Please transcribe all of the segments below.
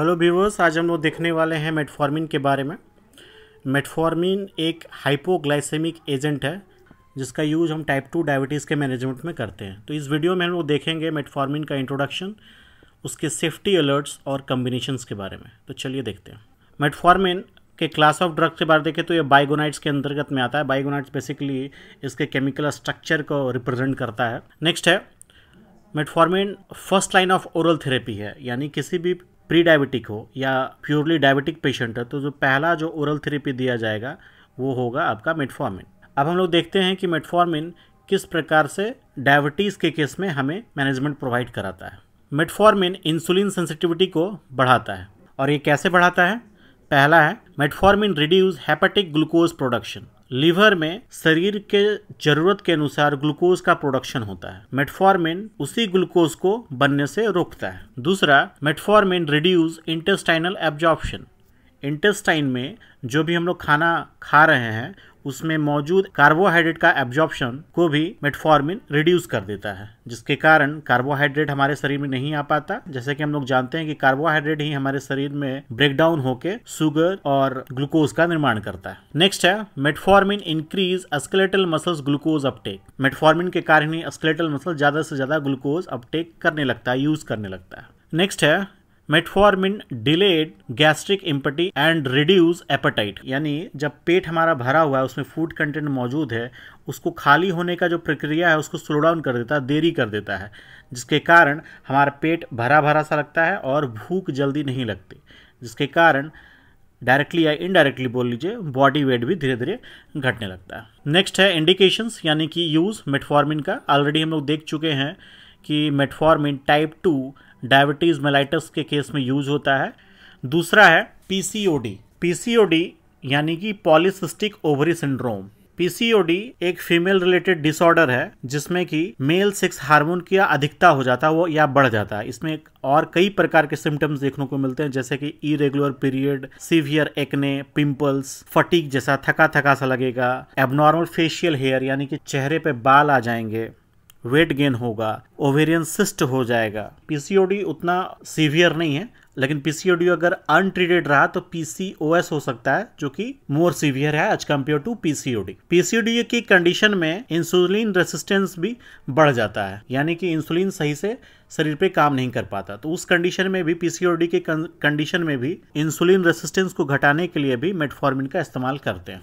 hello viewers आज हम लोग देखने वाले हैं मेटफॉर्मिन के बारे में मेटफॉर्मिन एक हाइपोग्लाइसेमिक एजेंट है जिसका यूज हम टाइप टू डायबिटीज़ के मैनेजमेंट में करते हैं तो इस वीडियो में हम लोग देखेंगे मेटफॉर्मिन का इंट्रोडक्शन उसके सेफ्टी अलर्ट्स और कम्बिनेशन के बारे में तो चलिए देखते हैं मेटफॉर्मिन के क्लास ऑफ ड्रग्स के बारे देखें तो ये बाइगोनाइट्स के अंतर्गत में आता है बाइगोनाइट्स बेसिकली इसके केमिकल स्ट्रक्चर को रिप्रेजेंट करता है नेक्स्ट है metformin first line of oral therapy है यानी किसी भी प्री डायबिटिक हो या प्योरली डायबिटिक पेशेंट है तो जो पहला जो ओरल थेरेपी दिया जाएगा वो होगा आपका मेटफॉर्मिन अब हम लोग देखते हैं कि मेटफॉर्मिन किस प्रकार से डायबिटीज़ के केस में हमें मैनेजमेंट प्रोवाइड कराता है मेटफॉर्मिन इंसुलिन सेंसिटिविटी को बढ़ाता है और ये कैसे बढ़ाता है पहला है metformin reduces hepatic glucose production liver में शरीर के जरूरत के अनुसार ग्लूकोज का प्रोडक्शन होता है मेटफॉर्मिन उसी ग्लूकोज को बनने से रोकता है दूसरा metformin reduce intestinal absorption intestine में जो भी हम लोग खाना खा रहे हैं उसमें मौजूद कार्बोहाइड्रेट का एब्जॉर्प्शन को भी मेटफॉर्मिन रिड्यूस कर देता है जिसके कारण कार्बोहाइड्रेट हमारे शरीर में नहीं आ पाता जैसे कि हम लोग जानते हैं कि कार्बोहाइड्रेट ही हमारे शरीर में ब्रेकडाउन होकर शुगर और ग्लूकोज का निर्माण करता है नेक्स्ट है metformin increase skeletal muscle glucose uptake metformin के कारण ही स्केलेटल मसल ज्यादा से ज्यादा ग्लूकोज अपटेक करने लगता है यूज करने लगता है नेक्स्ट है metformin delayed gastric empty and reduce appetite यानी जब पेट हमारा भरा हुआ है उसमें फूड कंटेंट मौजूद है उसको खाली होने का जो प्रक्रिया है उसको स्लो डाउन कर देता है देरी कर देता है जिसके कारण हमारा पेट भरा भरा सा लगता है और भूख जल्दी नहीं लगती जिसके कारण डायरेक्टली या इनडायरेक्टली बोल लीजिए बॉडी वेट भी धीरे धीरे घटने लगता है नेक्स्ट है इंडिकेशंस यानी कि यूज़ मेटफॉर्मिन का ऑलरेडी हम लोग देख चुके हैं कि metformin type two diabetes mellitus के केस में यूज होता है दूसरा है पीसीओडी पीसीओडी यानी कि पॉलिसिस्टिक ओवरी सिंड्रोम पीसीओडी एक फीमेल रिलेटेड डिसऑर्डर है जिसमें कि मेल सेक्स हार्मोन की अधिकता हो जाता है वो या बढ़ जाता है इसमें और कई प्रकार के सिम्टम्स देखने को मिलते हैं जैसे कि irregular period severe acne pimples fatigue जैसा थका थका सा लगेगा एबनॉर्मल फेशियल हेयर यानी कि चेहरे पे बाल आ जाएंगे वेट गेन होगा ओवेरियन सिस्ट हो जाएगा पीसीओडी उतना सीवियर नहीं है लेकिन पीसीओडी अगर अनट्रीटेड रहा तो पीसीओएस हो सकता है जो कि मोर सीवियर है as compared to PCOD PCOD की कंडीशन में इंसुलिन रेसिस्टेंस भी बढ़ जाता है यानी कि इंसुलिन सही से शरीर पे काम नहीं कर पाता तो उस कंडीशन में भी पीसीओडी के कंडीशन में भी इंसुलिन रेसिस्टेंस को घटाने के लिए भी मेटफॉर्मिन का इस्तेमाल करते हैं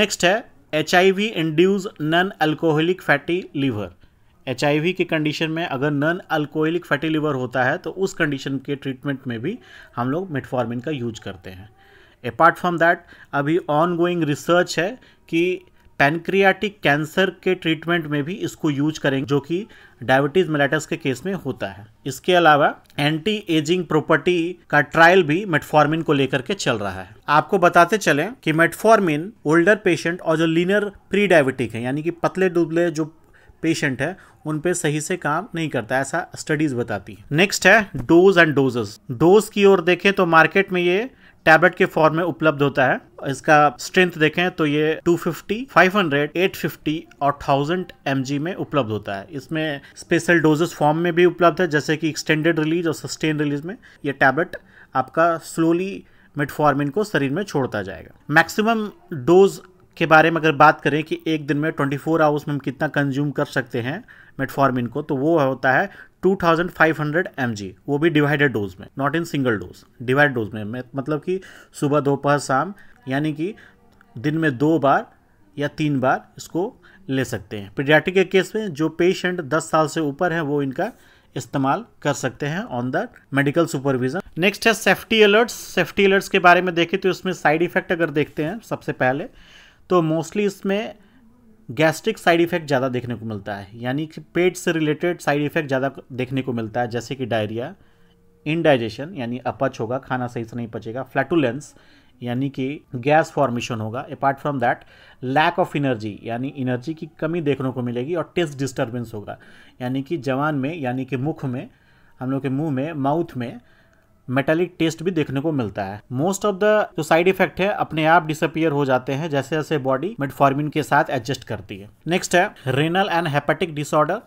नेक्स्ट है H I V induced non alcoholic fatty liver H की कंडीशन में अगर नन अल्कोहलिक फैटी लिवर होता है तो उस कंडीशन के ट्रीटमेंट में भी हम लोग मेटफॉर्मिन का यूज करते हैं अपार्ट फ्रॉम दैट अभी ऑन गोइंग रिसर्च है कि पैनक्रियाटिक कैंसर के ट्रीटमेंट में भी इसको यूज करेंगे जो कि डायबिटीज मेलाइटस के केस में होता है इसके अलावा एंटी एजिंग प्रॉपर्टी का ट्रायल भी मेटफॉर्मिन को लेकर के चल रहा है आपको बताते चलें कि मेटफॉर्मिन ओल्डर पेशेंट और जो लीनर प्री डायबिटिक है यानी कि पतले दुबले जो पेशेंट है उन पे सही से काम नहीं करता ऐसा स्टडीज बताती है नेक्स्ट है डोज एंड डोजेस डोज की ओर देखें तो मार्केट में ये टैबलेट के फॉर्म में उपलब्ध होता है इसका स्ट्रेंथ देखें तो ये 250, 500, 850 और 1000 एम में उपलब्ध होता है इसमें स्पेशल डोजेस फॉर्म में भी उपलब्ध है जैसे कि एक्सटेंडेड रिलीज और सस्टेन रिलीज में ये टैबलेट आपका स्लोली मेटफॉर्मिन को शरीर में छोड़ता जाएगा मैक्सिमम डोज के बारे में अगर बात करें कि एक दिन में 24 फोर आवर्स में हम कितना कंज्यूम कर सकते हैं मेटफॉर्मिन को तो वो होता है 2500 mg वो भी डिवाइडेड डोज में not in single dose divide dose में मतलब कि सुबह दोपहर शाम यानी कि दिन में दो बार या तीन बार इसको ले सकते हैं पीडियाटिक के केस में जो पेशेंट 10 साल से ऊपर है वो इनका इस्तेमाल कर सकते हैं on the medical supervision next है सेफ्टी अलर्ट्स सेफ्टी अलर्ट्स के बारे में देखें तो इसमें साइड इफेक्ट अगर देखते हैं सबसे पहले तो मोस्टली इसमें गैस्ट्रिक साइड इफेक्ट ज़्यादा देखने को मिलता है यानी कि पेट से रिलेटेड साइड इफेक्ट ज़्यादा देखने को मिलता है जैसे कि डायरिया इनडाइजेशन यानी अपच होगा खाना सही से नहीं पचेगा फ्लैटुलेंस यानी कि गैस फॉर्मेशन होगा apart from that lack of energy यानी एनर्जी की कमी देखने को मिलेगी और टेस्ट डिस्टर्बेंस होगा यानी कि जवान में यानी कि मुख में हम लोग के मुंह में माउथ में मेटेलिक टेस्ट भी देखने को मिलता है मोस्ट ऑफ द जो साइड इफेक्ट है अपने आप डिसअपियर हो जाते हैं जैसे जैसे बॉडी मेटफॉर्मिन के साथ एडजस्ट करती है नेक्स्ट है रेनल एंड हेपेटिक डिसऑर्डर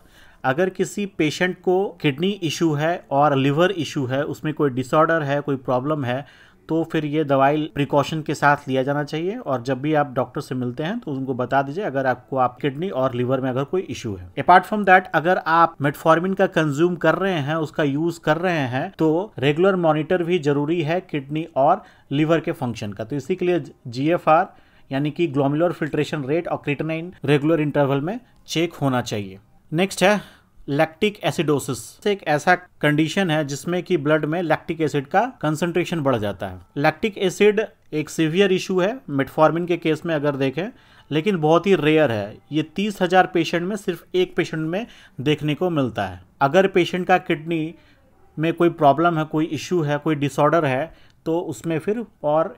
अगर किसी पेशेंट को किडनी इशू है और लिवर इशू है उसमें कोई डिसऑर्डर है कोई प्रॉब्लम है तो फिर ये दवाई प्रिकॉशन के साथ लिया जाना चाहिए और जब भी आप डॉक्टर से मिलते हैं तो उनको बता दीजिए अगर आपको आप किडनी और लीवर में अगर कोई इश्यू है अपार्ट फ्रॉम दैट अगर आप मेटफॉर्मिन का कंज्यूम कर रहे हैं उसका यूज कर रहे हैं तो रेगुलर मॉनिटर भी जरूरी है किडनी और लीवर के फंक्शन का तो इसी के लिए जी यानी कि ग्लोमुलर फिल्ट्रेशन रेट और क्रिटनाइन रेगुलर इंटरवल में चेक होना चाहिए नेक्स्ट है लैक्टिक एसिडोसिस एक ऐसा कंडीशन है जिसमें कि ब्लड में लैक्टिक एसिड का कंसंट्रेशन बढ़ जाता है लैक्टिक एसिड एक सीवियर इशू है मेटफॉर्मिन के केस में अगर देखें लेकिन बहुत ही रेयर है ये तीस हजार पेशेंट में सिर्फ एक पेशेंट में देखने को मिलता है अगर पेशेंट का किडनी में कोई प्रॉब्लम है कोई इशू है कोई डिसऑर्डर है तो उसमें फिर और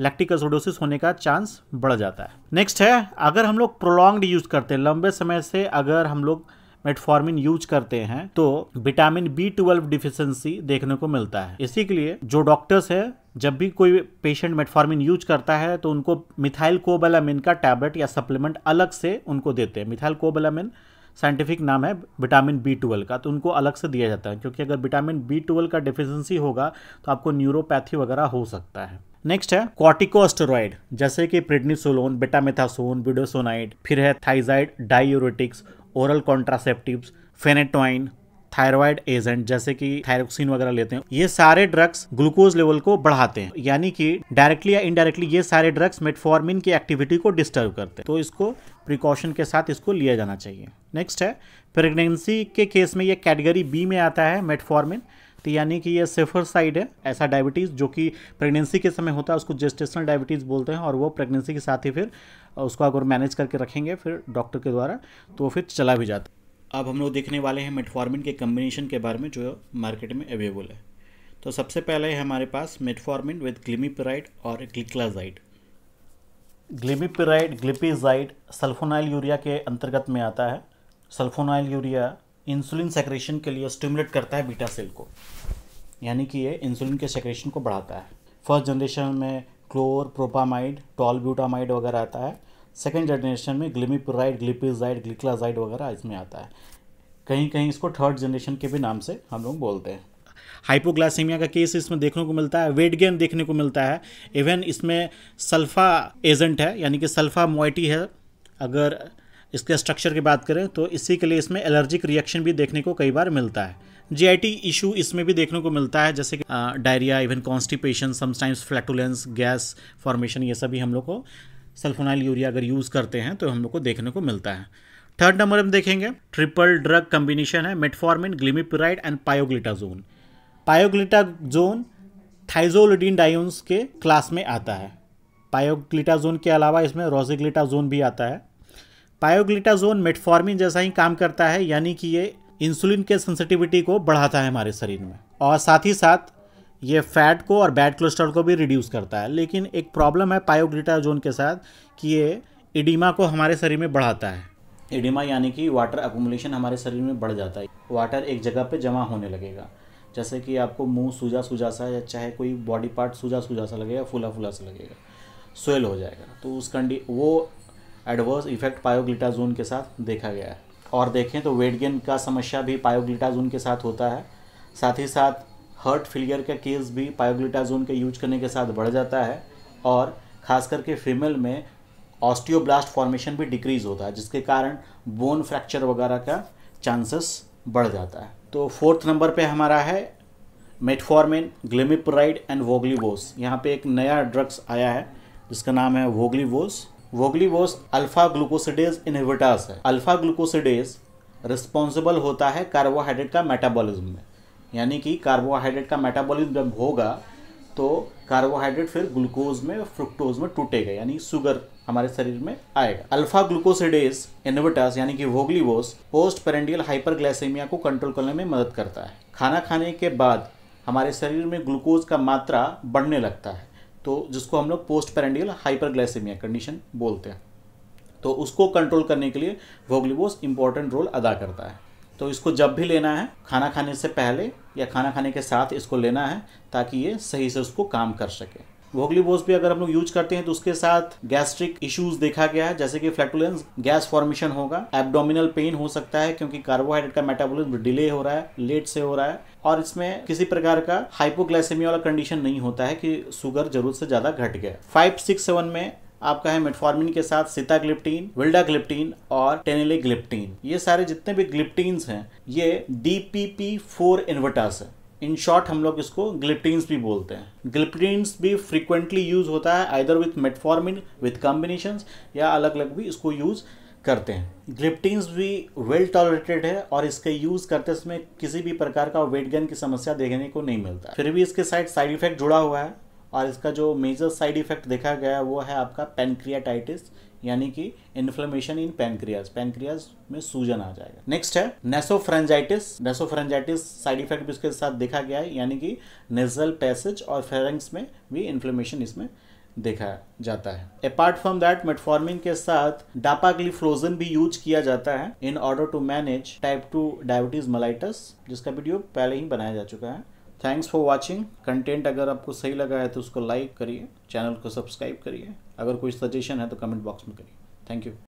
लैक्टिक एसिडोसिस होने का चांस बढ़ जाता है नेक्स्ट है अगर हम लोग प्रोलॉन्ग्ड यूज़ करते हैं लंबे समय से अगर हम लोग मेटफॉर्मिन यूज करते हैं तो विटामिन बी ट्वेल्व डिफिशियंसी देखने को मिलता है इसी के लिए जो डॉक्टर्स है जब भी कोई पेशेंट मेटफॉर्मिन यूज करता है तो उनको मिथाइल कोबलामिन का टैबलेट या सप्लीमेंट अलग से उनको देते हैं मिथाइल कोबलामिन साइंटिफिक नाम है विटामिन बी ट्वेल्व का तो उनको अलग से दिया जाता है क्योंकि अगर विटामिन बी ट्वेल्व का डिफिशेंसी होगा तो आपको न्यूरोपैथी वगैरह हो सकता है नेक्स्ट है कॉर्टिकोस्टेरॉइड जैसे कि प्रिडनीसोलोन बेटामेथासोन विडोसोनाइड फिर है thiazide diuretics oral contraceptives phenytoin thyroid agent जैसे कि थायरोक्सिन वगैरह लेते हैं ये सारे ड्रग्स ग्लूकोज लेवल को बढ़ाते हैं यानी कि डायरेक्टली या इनडायरेक्टली ये सारे ड्रग्स मेटफॉर्मिन की एक्टिविटी को डिस्टर्ब करते हैं तो इसको प्रिकॉशन के साथ इसको लिया जाना चाहिए नेक्स्ट है प्रेगनेंसी के केस में ये कैटेगरी बी में आता है मेटफॉर्मिन तो यानी कि ये सेफर साइड है ऐसा डायबिटीज़ जो कि प्रेगनेंसी के समय होता है उसको जेस्टेशनल डायबिटीज़ बोलते हैं और वो प्रेगनेंसी के साथ ही फिर उसको अगर मैनेज करके रखेंगे फिर डॉक्टर के द्वारा तो फिर चला भी जाता है अब हम लोग देखने वाले हैं मेटफॉर्मिन के कम्बिनेशन के बारे में जो मार्केट में अवेलेबल है तो सबसे पहले है हमारे पास मेटफॉर्मिन विद ग्लिमीपराइड और ग्लिक्लाजाइड ग्लिमीपराइड ग्लिपीजाइड सल्फोनाइल यूरिया के अंतर्गत में आता है सल्फोनाइल यूरिया इंसुलिन सेक्रेशन के लिए स्टिमुलेट करता है बीटा सेल को यानी कि ये इंसुलिन के सेक्रेशन को बढ़ाता है फर्स्ट जनरेशन में क्लोर प्रोपामाइड टॉल ब्यूटामाइड वगैरह आता है सेकेंड जनरेशन में ग्लिमिपुराइड ग्लिपिजाइड ग्लिक्लाजाइड वगैरह इसमें आता है कहीं कहीं इसको थर्ड जनरेशन के भी नाम से हम लोग बोलते हैं हाइपोग्लासीमिया का केस इसमें देखने को मिलता है वेट गेन देखने को मिलता है इवन इसमें सल्फा एजेंट है यानी कि सल्फा मोइटी है अगर इसके स्ट्रक्चर की बात करें तो इसी के लिए इसमें एलर्जिक रिएक्शन भी देखने को कई बार मिलता है जीआईटी इशू इसमें भी देखने को मिलता है जैसे कि diarrhoea even constipation sometimes flatulence gas formation ये सभी हम लोग को सल्फोनाइल यूरिया अगर यूज़ करते हैं तो हम लोग को देखने को मिलता है थर्ड नंबर हम देखेंगे ट्रिपल ड्रग कम्बिनेशन है metformin glimepiride and pioglitazone pioglitazone thiazolidinediones के क्लास में आता है पायोग्लिटाजोन के अलावा इसमें रोजिग्लिटाजोन भी आता है पायोग्लिटाजोन मेटफॉर्मिन जैसा ही काम करता है यानी कि ये इंसुलिन के सेंसिटिविटी को बढ़ाता है हमारे शरीर में और साथ ही साथ ये फैट को और बैड कोलेस्ट्रॉल को भी रिड्यूस करता है लेकिन एक प्रॉब्लम है पायोग्लिटाजोन के साथ कि ये इडिमा को हमारे शरीर में बढ़ाता है इडिमा यानी कि वाटर एकोमुलेशन हमारे शरीर में बढ़ जाता है वाटर एक जगह पर जमा होने लगेगा जैसे कि आपको मुंह सूजा सूजा सा या चाहे कोई बॉडी पार्ट सूजा सूजा सा लगेगा फूला फूला सा लगेगा स्वेल हो जाएगा तो उस कंडी वो एडवर्स इफेक्ट पायोग्लिटाजोन के साथ देखा गया है और देखें तो वेट गेन का समस्या भी पायोग्लिटाजोन के साथ होता है साथ ही साथ हर्ट फेलियर का केस भी पायोग्लिटाजोन के यूज करने के साथ बढ़ जाता है और ख़ास करके फीमेल में ऑस्टियोब्लास्ट फॉर्मेशन भी डिक्रीज़ होता है जिसके कारण बोन फ्रैक्चर वगैरह का चांसेस बढ़ जाता है तो फोर्थ नंबर पे हमारा है मेटफॉर्मिन ग्लेमिप्राइड एंड वोगलीवोस यहाँ पे एक नया ड्रग्स आया है जिसका नाम है voglibose voglibose alpha glucosidase inhibitors है अल्फा ग्लूकोसिडेज रिस्पॉन्सिबल होता है कार्बोहाइड्रेट का मेटाबॉलिज्म में यानी कि कार्बोहाइड्रेट का मेटाबॉलिज्म जब होगा तो कार्बोहाइड्रेट फिर ग्लूकोज में फ्रुक्टोज में टूटेगा यानी शुगर हमारे शरीर में आएगा अल्फा ग्लूकोसिडेज इनविटास यानी कि वोग्लीवोस पोस्ट पेरेंडियल हाइपरग्लाइसेमिया को कंट्रोल करने में मदद करता है खाना खाने के बाद हमारे शरीर में ग्लूकोज का मात्रा बढ़ने लगता है तो जिसको हम लोग पोस्ट पेरेंडियल हाइपरग्लाइसेमिया कंडीशन बोलते हैं तो उसको कंट्रोल करने के लिए वोग्लिबोस इंपॉर्टेंट रोल अदा करता है तो इसको जब भी लेना है खाना खाने से पहले या खाना खाने के साथ इसको लेना है ताकि ये सही से उसको काम कर सके वोग्लिबोस भी अगर हम लोग यूज करते हैं तो उसके साथ गैस्ट्रिक इश्यूज देखा गया है जैसे कि फ्लैटुलेंस गैस फॉर्मेशन होगा एब्डोमिनल पेन हो सकता है क्योंकि कार्बोहाइड्रेट का मेटाबॉलिज्म डिले हो रहा है लेट से हो रहा है और इसमें किसी प्रकार का हाइपोग्लाइसेमिया वाला कंडीशन नहीं होता है कि शुगर जरूरत से ज़्यादा घट गया फाइव सिक्स सेवन में आपका है मेटफॉर्मिन के साथ सिताग्लिप्टीन विल्डाग्लिप्टीन और टेनिलेग्लिप्टीन ये सारे जितने भी ग्लिप्टीन्स हैं ये D P P four inhibitors है इन शॉर्ट हम लोग इसको ग्लिप्टीन्स भी बोलते हैं ग्लिप्टीन्स भी फ्रिक्वेंटली यूज होता है either with metformin with combination या अलग अलग भी इसको यूज़ करते हैं ग्लिप्टिंग्स भी वेल टॉलरेटेड है और इसके यूज़ करते समय किसी भी प्रकार का वेट गेन की समस्या देखने को नहीं मिलता फिर भी इसके साइड साइड इफेक्ट जुड़ा हुआ है और इसका जो मेजर साइड इफेक्ट देखा गया है वो है आपका पेनक्रियाटाइटिस यानी कि इन्फ्लेमेशन इन पेनक्रियाज पेनक्रियाज में सूजन आ जाएगा नेक्स्ट है नेसोफ्रेंजाइटिस नेसोफ्रेंजाइटिस साइड इफेक्ट भी इसके साथ देखा गया है यानी कि नेजल पैसेज और फेरेंग्स में भी इन्फ्लेमेशन इसमें देखा जाता है अपार्ट फ्रॉम दैट मेटफॉर्मिन के साथ डापाग्लिफ्लोजन भी यूज किया जाता है in order to manage type two diabetes mellitus जिसका वीडियो पहले ही बनाया जा चुका है थैंक्स फॉर वॉचिंग कंटेंट अगर आपको सही लगा है तो उसको लाइक करिए चैनल को सब्सक्राइब करिए अगर कोई सजेशन है तो कमेंट बॉक्स में करिए थैंक यू